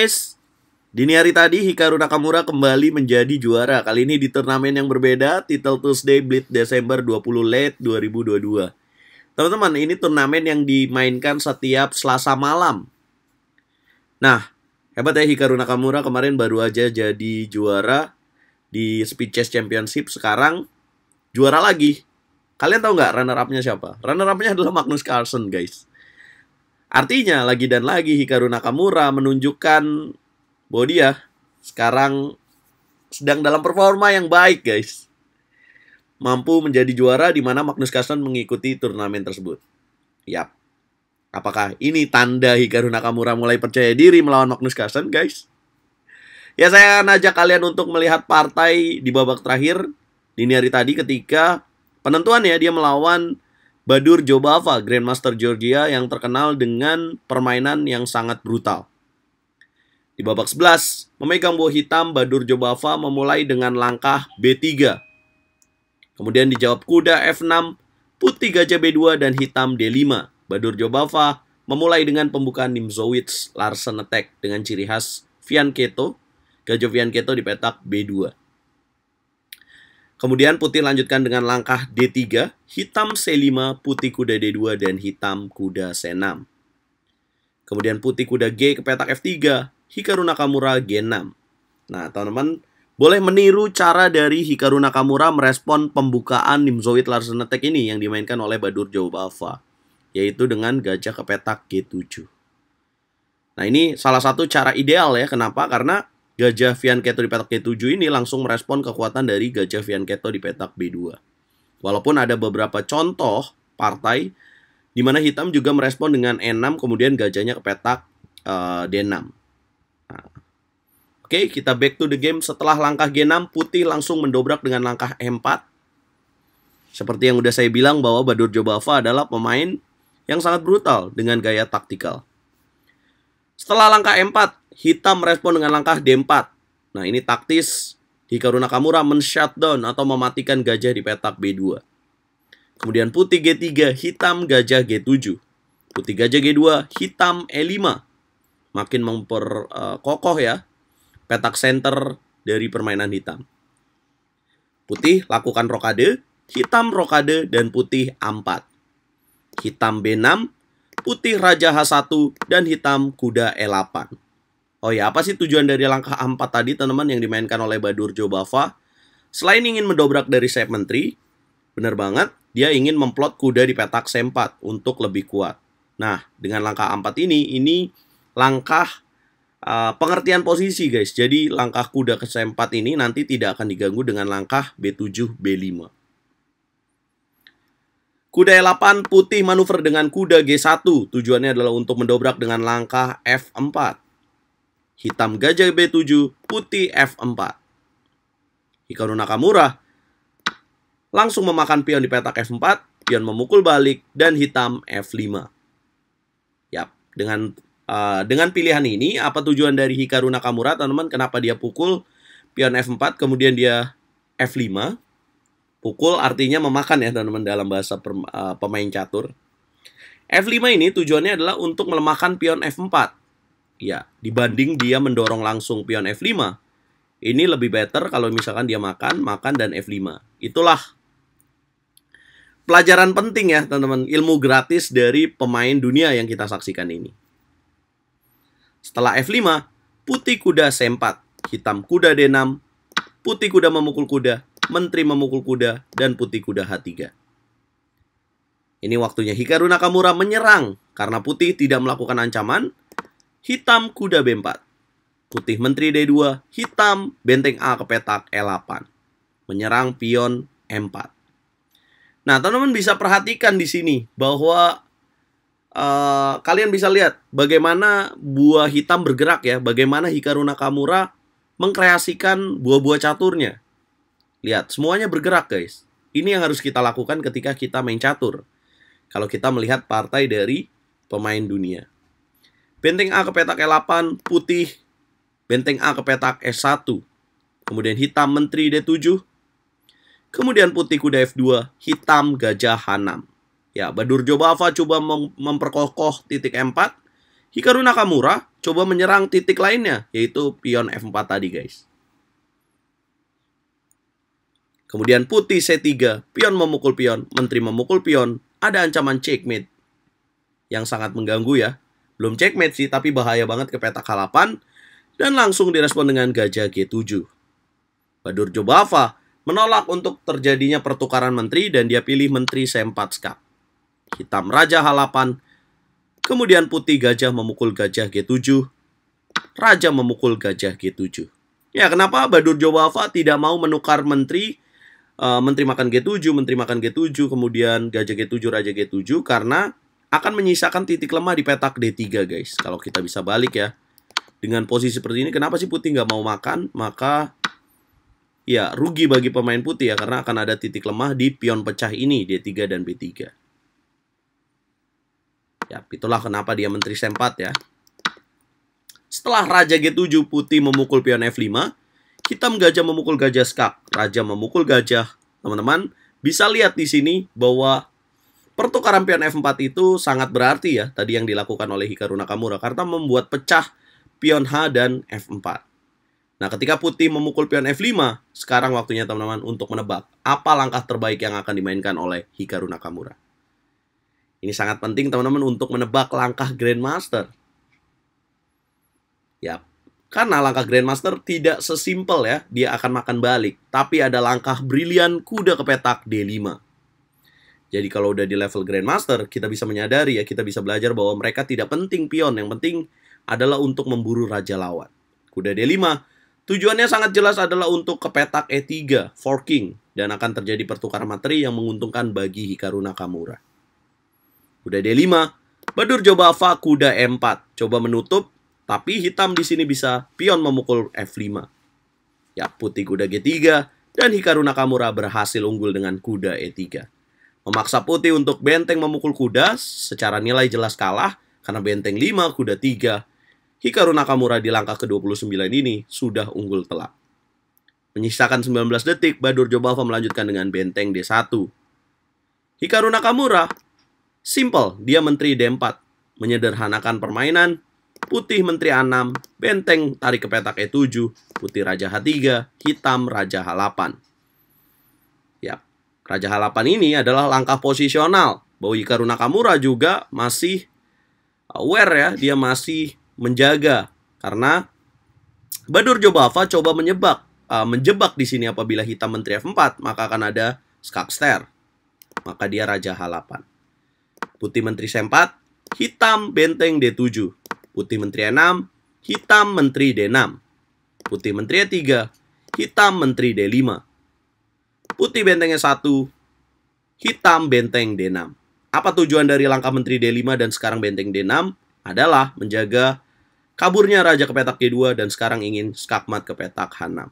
guys, dini hari tadi Hikaru Nakamura kembali menjadi juara. Kali ini di turnamen yang berbeda, title Tuesday Blitz Desember 20 late 2022. Teman-teman, ini turnamen yang dimainkan setiap Selasa malam. Nah, hebat ya Hikaru Nakamura kemarin baru aja jadi juara di Speed Chess Championship. Sekarang juara lagi. Kalian tahu nggak runner up-nya siapa? Runner up-nya adalah Magnus Carlsen, guys. Artinya lagi dan lagi Hikaru Nakamura menunjukkan bahwa dia sekarang sedang dalam performa yang baik guys. Mampu menjadi juara di mana Magnus Carlsen mengikuti turnamen tersebut. Yap. Apakah ini tanda Hikaru Nakamura mulai percaya diri melawan Magnus Carlsen guys? Ya saya akan ajak kalian untuk melihat partai di babak terakhir dini hari tadi ketika penentuan ya dia melawan Badur Jobava, Grandmaster Georgia yang terkenal dengan permainan yang sangat brutal. Di babak 11, memegang buah hitam Badur Jobava memulai dengan langkah B3. Kemudian dijawab kuda F6, putih gajah B2 dan hitam D5. Badur Jobava memulai dengan pembukaan Nimzowitz Larsen attack dengan ciri khas Vianketo, gajah Vianketo di petak B2. Kemudian putih lanjutkan dengan langkah D3, hitam C5, putih kuda D2, dan hitam kuda C6. Kemudian putih kuda G ke petak F3, Hikaru Nakamura G6. Nah, teman-teman, boleh meniru cara dari Hikaru Nakamura merespon pembukaan Nimzowit Larsen Attack ini yang dimainkan oleh Badur Jawabava, yaitu dengan gajah ke petak G7. Nah, ini salah satu cara ideal ya. Kenapa? Karena Gajah Vian Keto di petak G7 ini langsung merespon kekuatan dari Gajah Vian Keto di petak B2. Walaupun ada beberapa contoh partai di mana hitam juga merespon dengan E6 kemudian gajahnya ke petak uh, eh, D6. Nah. Oke, kita back to the game setelah langkah G6 putih langsung mendobrak dengan langkah E4. Seperti yang udah saya bilang bahwa Badur Jobava adalah pemain yang sangat brutal dengan gaya taktikal. Setelah langkah E4, Hitam merespon dengan langkah D4. Nah, ini taktis Hikaru Nakamura men-shutdown atau mematikan gajah di petak B2. Kemudian putih G3, hitam gajah G7. Putih gajah G2, hitam E5. Makin memperkokoh eh, ya petak center dari permainan hitam. Putih lakukan rokade, hitam rokade dan putih A4. Hitam B6, putih raja H1 dan hitam kuda E8. Oh ya, apa sih tujuan dari langkah A4 tadi teman-teman yang dimainkan oleh Badur Jobafa? Selain ingin mendobrak dari sayap menteri, benar banget, dia ingin memplot kuda di petak C4 untuk lebih kuat. Nah, dengan langkah A4 ini, ini langkah uh, pengertian posisi guys. Jadi langkah kuda ke C4 ini nanti tidak akan diganggu dengan langkah B7, B5. Kuda E8 putih manuver dengan kuda G1. Tujuannya adalah untuk mendobrak dengan langkah F4 hitam gajah B7, putih F4. Hikaru Nakamura langsung memakan pion di petak F4, pion memukul balik, dan hitam F5. Yap, dengan uh, dengan pilihan ini, apa tujuan dari Hikaru Nakamura, teman-teman? Kenapa dia pukul pion F4, kemudian dia F5? Pukul artinya memakan ya, teman-teman, dalam bahasa per, uh, pemain catur. F5 ini tujuannya adalah untuk melemahkan pion F4. Ya, dibanding dia mendorong langsung pion F5, ini lebih better kalau misalkan dia makan, makan dan F5. Itulah pelajaran penting ya, teman-teman. Ilmu gratis dari pemain dunia yang kita saksikan ini. Setelah F5, putih kuda C4, hitam kuda D6, putih kuda memukul kuda, menteri memukul kuda, dan putih kuda H3. Ini waktunya Hikaru Nakamura menyerang karena putih tidak melakukan ancaman, hitam kuda B4. Putih menteri D2, hitam benteng A ke petak E8. Menyerang pion M4. Nah, teman-teman bisa perhatikan di sini bahwa uh, kalian bisa lihat bagaimana buah hitam bergerak ya, bagaimana Hikaru Nakamura mengkreasikan buah-buah caturnya. Lihat, semuanya bergerak, guys. Ini yang harus kita lakukan ketika kita main catur. Kalau kita melihat partai dari pemain dunia. Benteng A ke petak E8, putih. Benteng A ke petak E1. Kemudian hitam menteri D7. Kemudian putih kuda F2, hitam gajah H6. Ya, Badur Jobava coba mem memperkokoh titik M4. Hikaru Nakamura coba menyerang titik lainnya, yaitu pion F4 tadi guys. Kemudian putih C3, pion memukul pion, menteri memukul pion, ada ancaman checkmate yang sangat mengganggu ya belum checkmate sih, tapi bahaya banget ke petak halapan dan langsung direspon dengan gajah G7. Badur Jobava menolak untuk terjadinya pertukaran menteri dan dia pilih menteri Sempatska. Hitam Raja Halapan, kemudian putih gajah memukul gajah G7, Raja memukul gajah G7. Ya, kenapa Badur Jobava tidak mau menukar menteri uh, menteri makan G7, menteri makan G7, kemudian gajah G7, raja G7 karena akan menyisakan titik lemah di petak D3 guys. Kalau kita bisa balik ya. Dengan posisi seperti ini, kenapa sih putih nggak mau makan? Maka ya rugi bagi pemain putih ya. Karena akan ada titik lemah di pion pecah ini, D3 dan B3. Ya, itulah kenapa dia menteri sempat ya. Setelah Raja G7 putih memukul pion F5, hitam gajah memukul gajah skak, Raja memukul gajah. Teman-teman, bisa lihat di sini bahwa Pertukaran pion F4 itu sangat berarti ya tadi yang dilakukan oleh Hikaru Nakamura karena membuat pecah pion H dan F4. Nah, ketika putih memukul pion F5, sekarang waktunya teman-teman untuk menebak apa langkah terbaik yang akan dimainkan oleh Hikaru Nakamura. Ini sangat penting teman-teman untuk menebak langkah Grandmaster. Ya, karena langkah Grandmaster tidak sesimpel ya, dia akan makan balik. Tapi ada langkah brilian kuda ke petak D5. Jadi kalau udah di level Grandmaster, kita bisa menyadari ya, kita bisa belajar bahwa mereka tidak penting pion. Yang penting adalah untuk memburu raja lawan. Kuda D5, tujuannya sangat jelas adalah untuk ke petak E3, forking. Dan akan terjadi pertukaran materi yang menguntungkan bagi Hikaru Nakamura. Kuda D5, Badur Jobava kuda E4. Coba menutup, tapi hitam di sini bisa pion memukul F5. Ya, putih kuda G3, dan Hikaru Nakamura berhasil unggul dengan kuda E3. Memaksa putih untuk benteng memukul kuda, secara nilai jelas kalah karena benteng 5, kuda 3. Hikaru Nakamura di langkah ke-29 ini sudah unggul telak. Menyisakan 19 detik, Badur Jobava melanjutkan dengan benteng D1. Hikaru Nakamura, simple, dia menteri D4. Menyederhanakan permainan, putih menteri A6, benteng tarik ke petak E7, putih raja H3, hitam raja H8. Raja Halapan ini adalah langkah posisional. Bahwa Hikaru Nakamura juga masih aware ya, dia masih menjaga karena Badur Jobava coba menyebak uh, menjebak di sini apabila hitam menteri F4 maka akan ada skakster. Maka dia raja H8. Putih menteri C4, hitam benteng D7. Putih menteri E6, hitam menteri D6. Putih menteri E3, hitam menteri D5. Putih bentengnya satu, hitam benteng D6. Apa tujuan dari langkah Menteri D5 dan sekarang benteng D6? Adalah menjaga kaburnya Raja ke petak G2 dan sekarang ingin skakmat ke petak H6.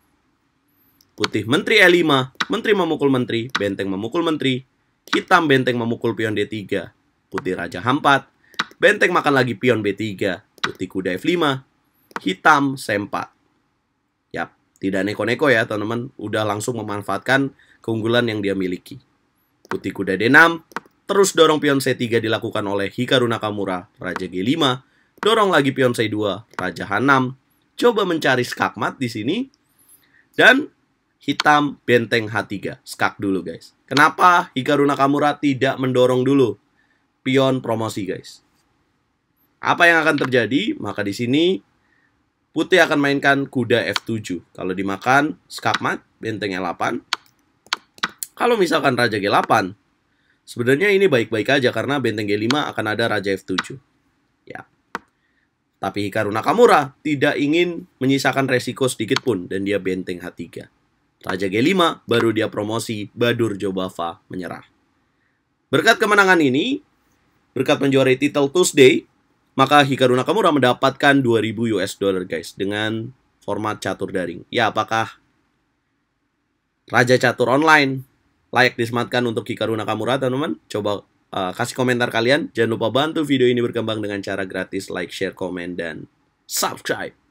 Putih Menteri E5, Menteri memukul Menteri, benteng memukul Menteri, hitam benteng memukul pion D3, putih Raja H4, benteng makan lagi pion B3, putih kuda F5, hitam C4. Yap, tidak neko-neko ya teman-teman, udah langsung memanfaatkan keunggulan yang dia miliki. Putih kuda D6, terus dorong pion C3 dilakukan oleh Hikaru Nakamura, Raja G5, dorong lagi pion C2, Raja H6, coba mencari skakmat di sini, dan hitam benteng H3, skak dulu guys. Kenapa Hikaru Nakamura tidak mendorong dulu pion promosi guys? Apa yang akan terjadi? Maka di sini putih akan mainkan kuda F7. Kalau dimakan skakmat, benteng L8. Kalau misalkan Raja G8, sebenarnya ini baik-baik aja karena benteng G5 akan ada Raja F7. Ya. Tapi Hikaru Nakamura tidak ingin menyisakan resiko sedikit pun dan dia benteng H3. Raja G5 baru dia promosi Badur Jobava menyerah. Berkat kemenangan ini, berkat menjuarai titel Tuesday, maka Hikaru Nakamura mendapatkan 2000 US dollar guys dengan format catur daring. Ya, apakah Raja Catur Online layak disematkan untuk Hikaru Nakamura teman-teman coba uh, kasih komentar kalian jangan lupa bantu video ini berkembang dengan cara gratis like share komen dan subscribe